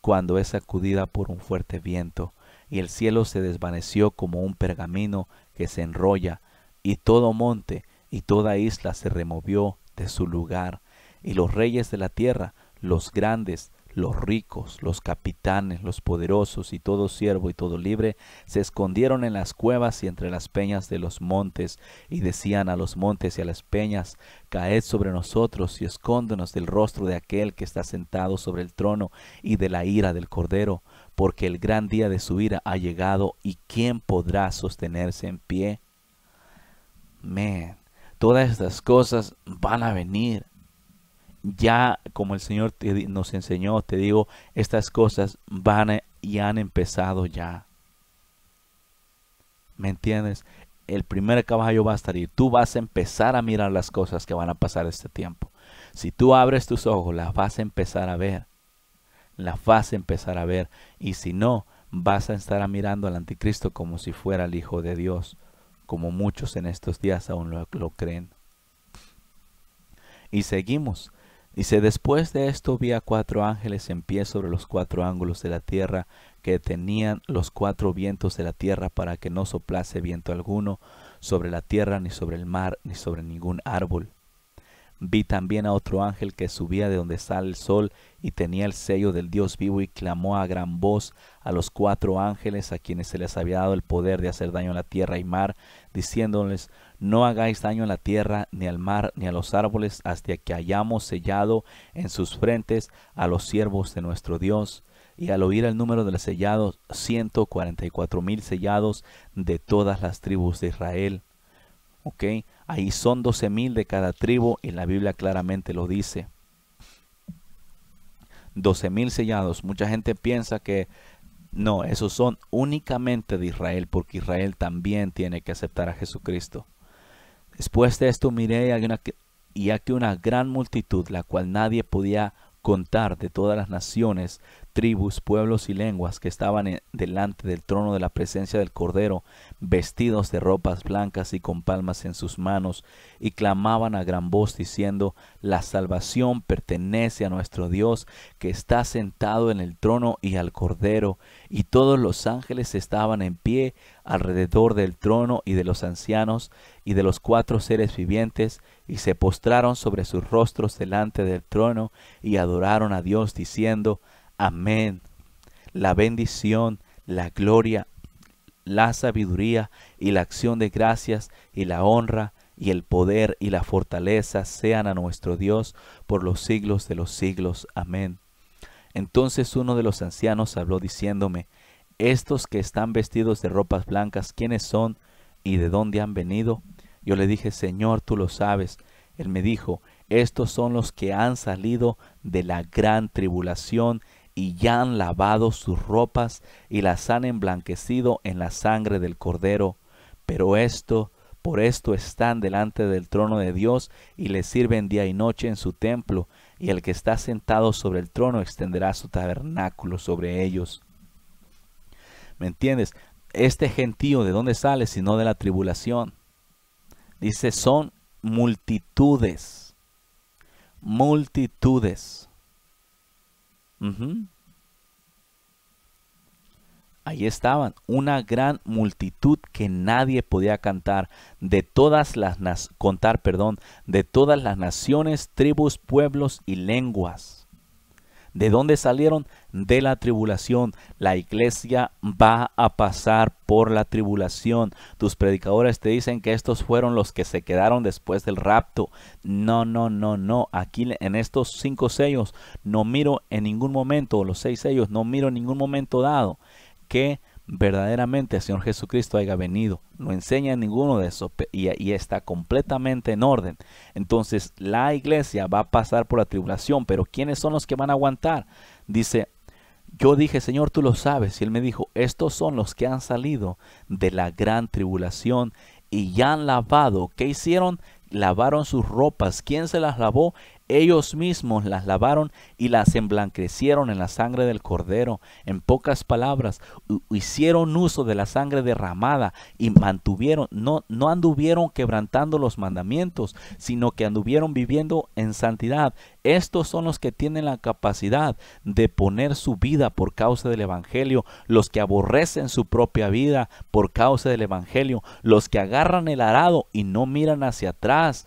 [SPEAKER 1] cuando es sacudida por un fuerte viento, y el cielo se desvaneció como un pergamino que se enrolla, y todo monte y toda isla se removió de su lugar, y los reyes de la tierra, los grandes, los ricos, los capitanes, los poderosos y todo siervo y todo libre se escondieron en las cuevas y entre las peñas de los montes y decían a los montes y a las peñas, caed sobre nosotros y escóndenos del rostro de aquel que está sentado sobre el trono y de la ira del cordero, porque el gran día de su ira ha llegado y quién podrá sostenerse en pie. me todas estas cosas van a venir ya como el Señor nos enseñó, te digo, estas cosas van y han empezado ya. ¿Me entiendes? El primer caballo va a estar y Tú vas a empezar a mirar las cosas que van a pasar este tiempo. Si tú abres tus ojos, las vas a empezar a ver. Las vas a empezar a ver. Y si no, vas a estar mirando al anticristo como si fuera el Hijo de Dios, como muchos en estos días aún lo creen. Y seguimos. Dice, después de esto vi a cuatro ángeles en pie sobre los cuatro ángulos de la tierra, que tenían los cuatro vientos de la tierra para que no soplase viento alguno sobre la tierra, ni sobre el mar, ni sobre ningún árbol. Vi también a otro ángel que subía de donde sale el sol y tenía el sello del Dios vivo y clamó a gran voz, a los cuatro ángeles a quienes se les había dado el poder de hacer daño a la tierra y mar, diciéndoles, no hagáis daño a la tierra, ni al mar, ni a los árboles, hasta que hayamos sellado en sus frentes a los siervos de nuestro Dios. Y al oír el número de los sellados, ciento mil sellados de todas las tribus de Israel. Ok, Ahí son 12 mil de cada tribu y la Biblia claramente lo dice. 12 mil sellados. Mucha gente piensa que no, esos son únicamente de Israel, porque Israel también tiene que aceptar a Jesucristo. Después de esto miré y aquí una gran multitud, la cual nadie podía contar de todas las naciones, tribus, pueblos y lenguas que estaban delante del trono de la presencia del Cordero, vestidos de ropas blancas y con palmas en sus manos, y clamaban a gran voz diciendo, La salvación pertenece a nuestro Dios, que está sentado en el trono y al Cordero. Y todos los ángeles estaban en pie alrededor del trono y de los ancianos y de los cuatro seres vivientes, y se postraron sobre sus rostros delante del trono y adoraron a Dios diciendo, Amén. La bendición, la gloria, la sabiduría y la acción de gracias y la honra y el poder y la fortaleza sean a nuestro Dios por los siglos de los siglos. Amén. Entonces uno de los ancianos habló diciéndome, Estos que están vestidos de ropas blancas, ¿quiénes son y de dónde han venido? Yo le dije, Señor, tú lo sabes. Él me dijo, Estos son los que han salido de la gran tribulación y ya han lavado sus ropas y las han emblanquecido en la sangre del Cordero. Pero esto, por esto están delante del trono de Dios y le sirven día y noche en su templo, y el que está sentado sobre el trono extenderá su tabernáculo sobre ellos. ¿Me entiendes? Este gentío, ¿de dónde sale? Sino de la tribulación. Dice, son multitudes. Multitudes. Ahí estaban, una gran multitud que nadie podía cantar, de todas las contar, perdón, de todas las naciones, tribus, pueblos y lenguas. ¿De dónde salieron? De la tribulación. La iglesia va a pasar por la tribulación. Tus predicadores te dicen que estos fueron los que se quedaron después del rapto. No, no, no, no. Aquí en estos cinco sellos no miro en ningún momento, los seis sellos, no miro en ningún momento dado que verdaderamente el Señor Jesucristo haya venido. No enseña ninguno de eso, y, y, está completamente en orden. Entonces la iglesia va a pasar por la tribulación, pero ¿quiénes son los que van a aguantar? Dice, yo dije, Señor, tú lo sabes. Y él me dijo, estos son los que han salido de la gran tribulación y ya han lavado. ¿Qué hicieron? Lavaron sus ropas. ¿Quién se las lavó? Ellos mismos las lavaron y las emblanquecieron en la sangre del cordero. En pocas palabras, hicieron uso de la sangre derramada y mantuvieron, no, no anduvieron quebrantando los mandamientos, sino que anduvieron viviendo en santidad. Estos son los que tienen la capacidad de poner su vida por causa del Evangelio, los que aborrecen su propia vida por causa del Evangelio, los que agarran el arado y no miran hacia atrás.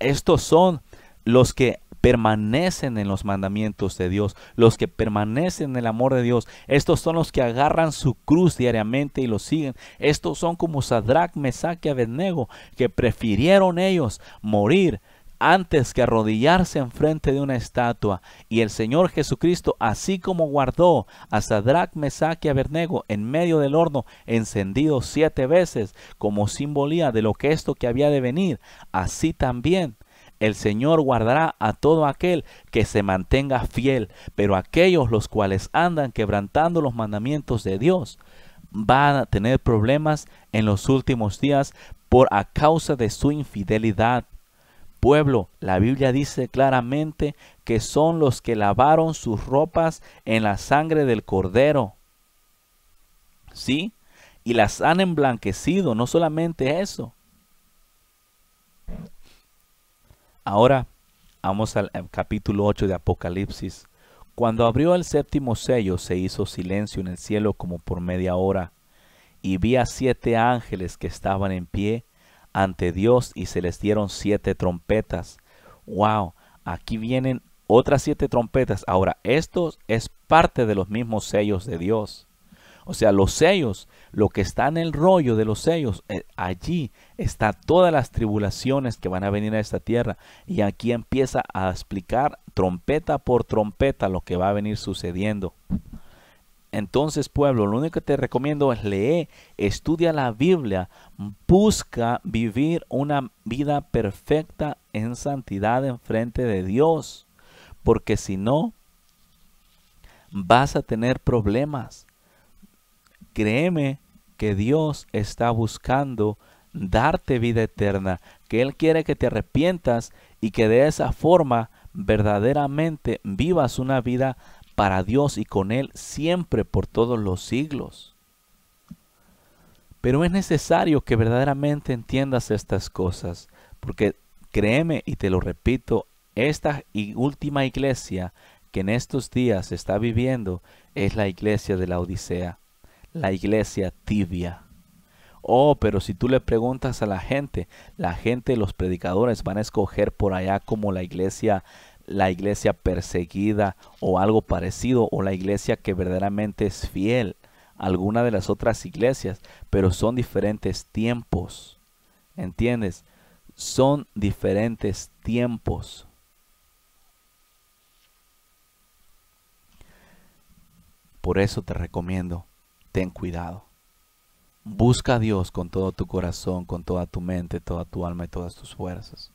[SPEAKER 1] Estos son los que permanecen en los mandamientos de Dios, los que permanecen en el amor de Dios. Estos son los que agarran su cruz diariamente y lo siguen. Estos son como Sadrach, Mesach y Abednego, que prefirieron ellos morir antes que arrodillarse enfrente de una estatua. Y el Señor Jesucristo, así como guardó a Sadrach, Mesach y Abednego en medio del horno, encendido siete veces, como simbolía de lo que esto que había de venir, así también el Señor guardará a todo aquel que se mantenga fiel, pero aquellos los cuales andan quebrantando los mandamientos de Dios van a tener problemas en los últimos días por a causa de su infidelidad. Pueblo, la Biblia dice claramente que son los que lavaron sus ropas en la sangre del cordero. ¿Sí? Y las han emblanquecido, no solamente eso, Ahora vamos al, capítulo 8 de Apocalipsis. Cuando abrió el séptimo sello se hizo silencio en el cielo como por media hora, y vi a siete ángeles que estaban en pie ante Dios y se les dieron siete trompetas. ¡Wow! Aquí vienen otras siete trompetas. Ahora, esto es parte de los mismos sellos de Dios. O sea, los sellos, lo que está en el rollo de los sellos, eh, allí está todas las tribulaciones que van a venir a esta tierra. Y aquí empieza a explicar trompeta por trompeta lo que va a venir sucediendo. Entonces, pueblo, lo único que te recomiendo es leer, estudia la Biblia, busca vivir una vida perfecta en santidad en frente de Dios, porque si no, vas a tener problemas créeme que Dios está buscando darte vida eterna, que Él quiere que te arrepientas y que de esa forma verdaderamente vivas una vida para Dios y con Él siempre por todos los siglos. Pero es necesario que verdaderamente entiendas estas cosas, porque créeme y te lo repito, esta última iglesia que en estos días está viviendo es la iglesia de la Odisea la iglesia tibia. Oh, pero si tú le preguntas a la gente, la gente, los predicadores van a escoger por allá como la iglesia, la iglesia perseguida o algo parecido, o la iglesia que verdaderamente es fiel a alguna de las otras iglesias, pero son diferentes tiempos. ¿Entiendes? Son diferentes tiempos. Por eso te recomiendo ten cuidado. Busca a Dios con todo tu corazón, con toda tu mente, toda tu alma y todas tus fuerzas.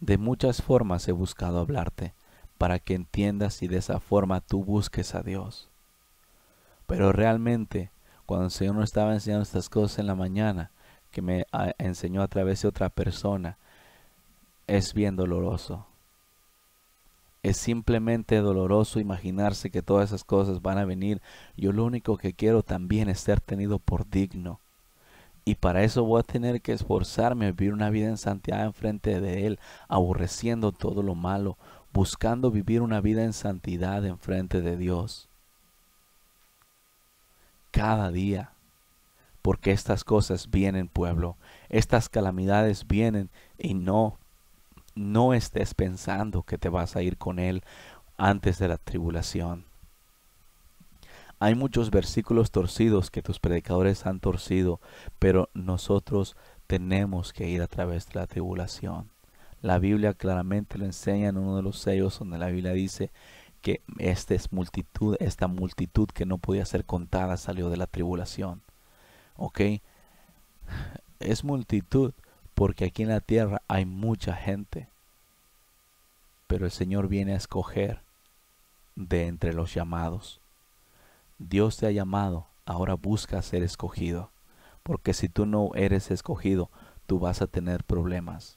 [SPEAKER 1] De muchas formas he buscado hablarte para que entiendas y de esa forma tú busques a Dios. Pero realmente, cuando el Señor no estaba enseñando estas cosas en la mañana, que me ah, enseñó a través de otra persona, es bien doloroso es simplemente doloroso imaginarse que todas esas cosas van a venir. Yo lo único que quiero también es ser tenido por digno. Y para eso voy a tener que esforzarme a vivir una vida en santidad enfrente de Él, aborreciendo todo lo malo, buscando vivir una vida en santidad enfrente de Dios. Cada día. Porque estas cosas vienen, pueblo. Estas calamidades vienen y no no estés pensando que te vas a ir con Él antes de la tribulación. Hay muchos versículos torcidos que tus predicadores han torcido, pero nosotros tenemos que ir a través de la tribulación. La Biblia claramente lo enseña en uno de los sellos donde la Biblia dice que esta, es multitud, esta multitud que no podía ser contada salió de la tribulación. ¿Ok? Es multitud porque aquí en la tierra hay mucha gente. Pero el Señor viene a escoger de entre los llamados. Dios te ha llamado, ahora busca ser escogido, porque si tú no eres escogido, tú vas a tener problemas.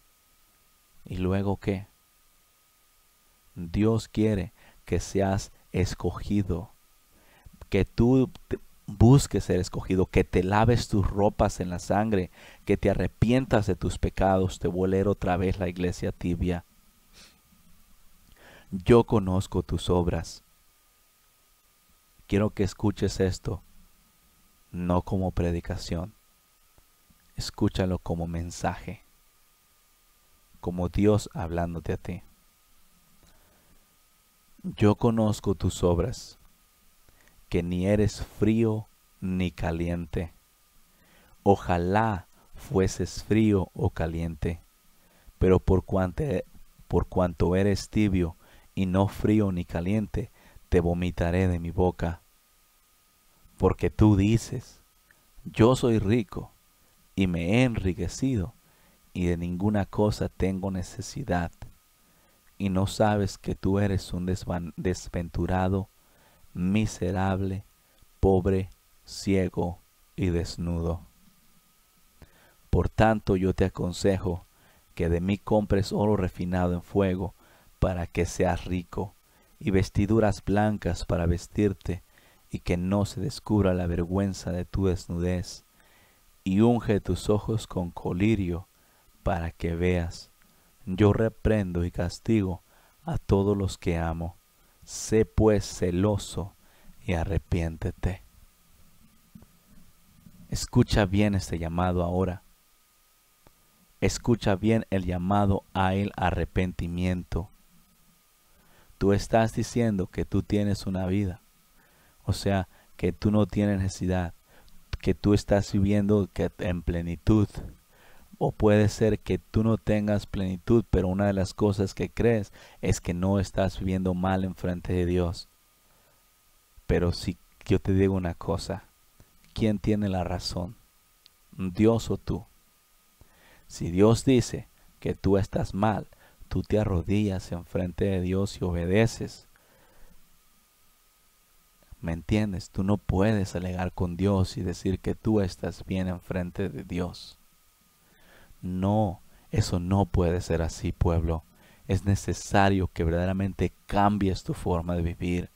[SPEAKER 1] ¿Y luego qué? Dios quiere que seas escogido, que tú busque ser escogido, que te laves tus ropas en la sangre, que te arrepientas de tus pecados, te voy otra vez la iglesia tibia. Yo conozco tus obras. Quiero que escuches esto, no como predicación, escúchalo como mensaje, como Dios hablándote a ti. Yo conozco tus obras que ni eres frío ni caliente. Ojalá fueses frío o caliente, pero por cuanto, por cuanto eres tibio y no frío ni caliente, te vomitaré de mi boca. Porque tú dices, yo soy rico y me he enriquecido y de ninguna cosa tengo necesidad, y no sabes que tú eres un desventurado miserable, pobre, ciego y desnudo. Por tanto yo te aconsejo que de mí compres oro refinado en fuego, para que seas rico, y vestiduras blancas para vestirte, y que no se descubra la vergüenza de tu desnudez, y unge tus ojos con colirio, para que veas. Yo reprendo y castigo a todos los que amo sé pues celoso y arrepiéntete. Escucha bien este llamado ahora. Escucha bien el llamado a el arrepentimiento. Tú estás diciendo que tú tienes una vida, o sea, que tú no tienes necesidad, que tú estás viviendo en plenitud. O puede ser que tú no tengas plenitud, pero una de las cosas que crees es que no estás viviendo mal en frente de Dios. Pero si yo te digo una cosa, ¿quién tiene la razón? ¿Dios o tú? Si Dios dice que tú estás mal, tú te arrodillas en frente de Dios y obedeces. ¿Me entiendes? Tú no puedes alegar con Dios y decir que tú estás bien en frente de Dios. No, eso no puede ser así, pueblo. Es necesario que verdaderamente cambies tu forma de vivir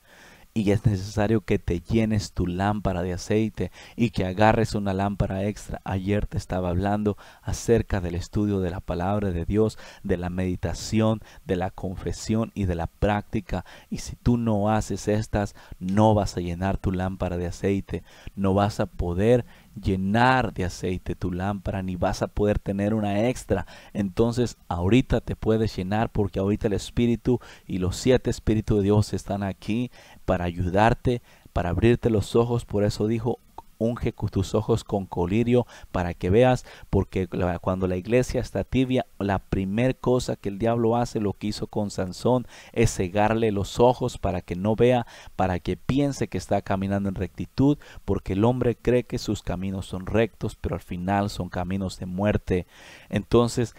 [SPEAKER 1] y es necesario que te llenes tu lámpara de aceite y que agarres una lámpara extra. Ayer te estaba hablando acerca del estudio de la palabra de Dios, de la meditación, de la confesión y de la práctica. Y si tú no haces estas, no vas a llenar tu lámpara de aceite, no vas a poder llenar de aceite tu lámpara ni vas a poder tener una extra. Entonces ahorita te puedes llenar porque ahorita el Espíritu y los siete Espíritus de Dios están aquí para ayudarte, para abrirte los ojos. Por eso dijo, unge tus ojos con colirio para que veas, porque cuando la iglesia está tibia, la primer cosa que el diablo hace, lo que hizo con Sansón, es cegarle los ojos para que no vea, para que piense que está caminando en rectitud, porque el hombre cree que sus caminos son rectos, pero al final son caminos de muerte. Entonces,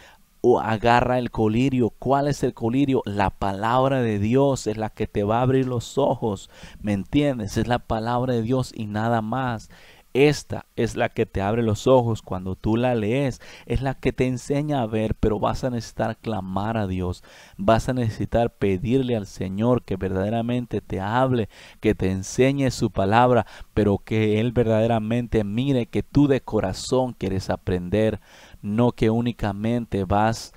[SPEAKER 1] o agarra el colirio. ¿Cuál es el colirio? La palabra de Dios es la que te va a abrir los ojos. ¿Me entiendes? Es la palabra de Dios y nada más. Esta es la que te abre los ojos cuando tú la lees. Es la que te enseña a ver, pero vas a necesitar clamar a Dios. Vas a necesitar pedirle al Señor que verdaderamente te hable, que te enseñe su palabra, pero que Él verdaderamente mire que tú de corazón quieres aprender no que únicamente vas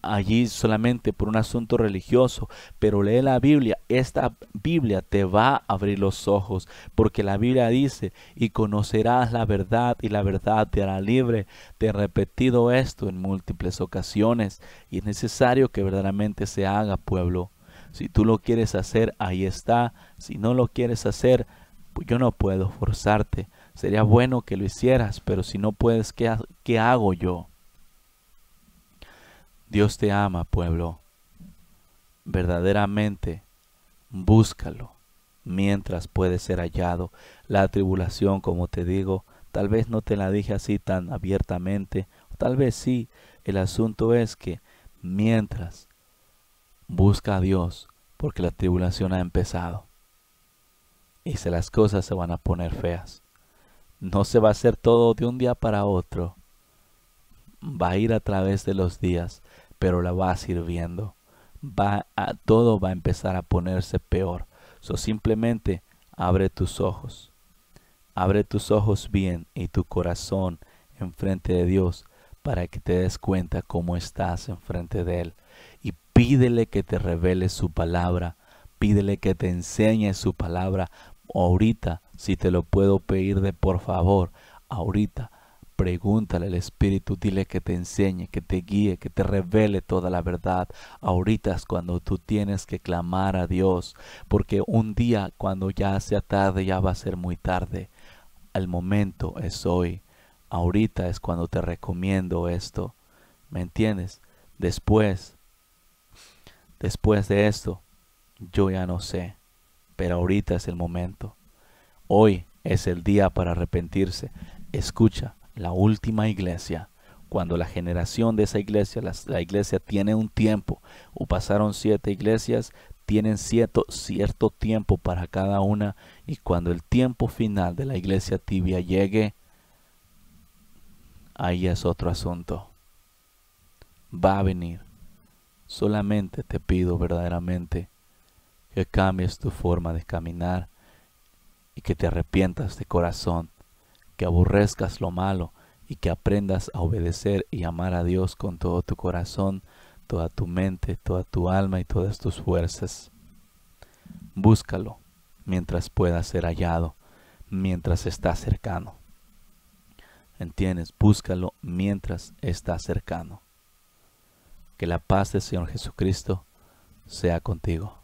[SPEAKER 1] allí solamente por un asunto religioso, pero lee la Biblia. Esta Biblia te va a abrir los ojos, porque la Biblia dice, y conocerás la verdad y la verdad te hará libre. Te he repetido esto en múltiples ocasiones y es necesario que verdaderamente se haga, pueblo. Si tú lo quieres hacer, ahí está. Si no lo quieres hacer, pues yo no puedo forzarte. Sería bueno que lo hicieras, pero si no puedes, ¿qué, hago yo? Dios te ama, pueblo. Verdaderamente, búscalo mientras puede ser hallado. La tribulación, como te digo, tal vez no te la dije así tan abiertamente, tal vez sí. El asunto es que mientras busca a Dios, porque la tribulación ha empezado. Y si las cosas se van a poner feas. No se va a hacer todo de un día para otro. Va a ir a través de los días, pero la va a ir viendo. Va a, todo va a empezar a ponerse peor. So simplemente abre tus ojos. Abre tus ojos bien y tu corazón enfrente de Dios para que te des cuenta cómo estás enfrente de Él. Y pídele que te revele su palabra, pídele que te enseñe su palabra ahorita si te lo puedo pedir de por favor, ahorita, pregúntale al Espíritu, dile que te enseñe, que te guíe, que te revele toda la verdad. Ahorita es cuando tú tienes que clamar a Dios, porque un día cuando ya sea tarde ya va a ser muy tarde. El momento es hoy. Ahorita es cuando te recomiendo esto. ¿Me entiendes? Después, después de esto, yo ya no sé, pero ahorita es el momento. Hoy es el día para arrepentirse. Escucha, la última iglesia, cuando la generación de esa iglesia, la, iglesia tiene un tiempo, o pasaron siete iglesias, tienen cierto, cierto tiempo para cada una, y cuando el tiempo final de la iglesia tibia llegue, ahí es otro asunto. Va a venir. Solamente te pido verdaderamente que cambies tu forma de caminar y que te arrepientas de corazón, que aborrezcas lo malo y que aprendas a obedecer y amar a Dios con todo tu corazón, toda tu mente, toda tu alma y todas tus fuerzas. Búscalo mientras pueda ser hallado, mientras está cercano. ¿Entiendes? Búscalo mientras está cercano. Que la paz del Señor Jesucristo sea contigo.